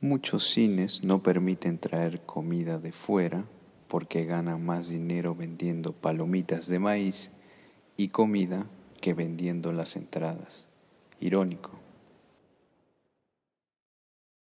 Muchos cines no permiten traer comida de fuera porque ganan más dinero vendiendo palomitas de maíz y comida que vendiendo las entradas. Irónico.